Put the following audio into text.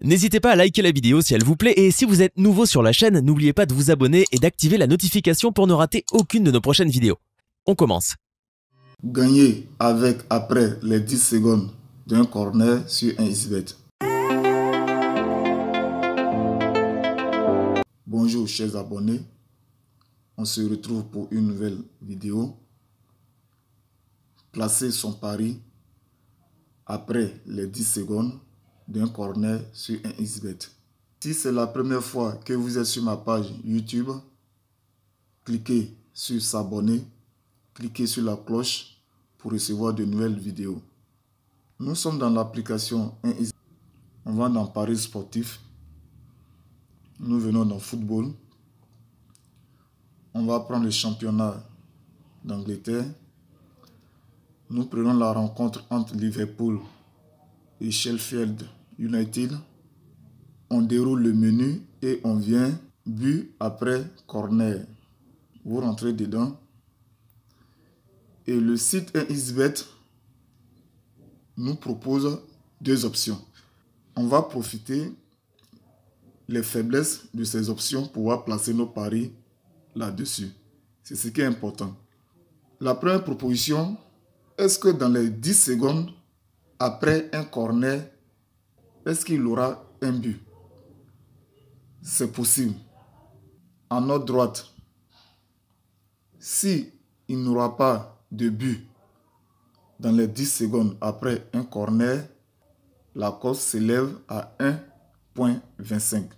N'hésitez pas à liker la vidéo si elle vous plaît et si vous êtes nouveau sur la chaîne, n'oubliez pas de vous abonner et d'activer la notification pour ne rater aucune de nos prochaines vidéos. On commence. Gagner avec après les 10 secondes d'un corner sur un isbet. Bonjour chers abonnés, on se retrouve pour une nouvelle vidéo. Placer son pari après les 10 secondes d'un corner sur un isbet. Si c'est la première fois que vous êtes sur ma page YouTube, cliquez sur s'abonner, cliquez sur la cloche pour recevoir de nouvelles vidéos. Nous sommes dans l'application 1 On va dans Paris sportif. Nous venons dans football. On va prendre le championnat d'Angleterre. Nous prenons la rencontre entre Liverpool et Sheffield United. On déroule le menu et on vient but après corner. Vous rentrez dedans. Et le site Isbet nous propose deux options. On va profiter les faiblesses de ces options pour placer nos paris là-dessus. C'est ce qui est important. La première proposition, est-ce que dans les 10 secondes, après un corner, est-ce qu'il aura un but C'est possible. À notre droite, si il n'aura pas de but dans les 10 secondes après un corner, la course s'élève à 1.25.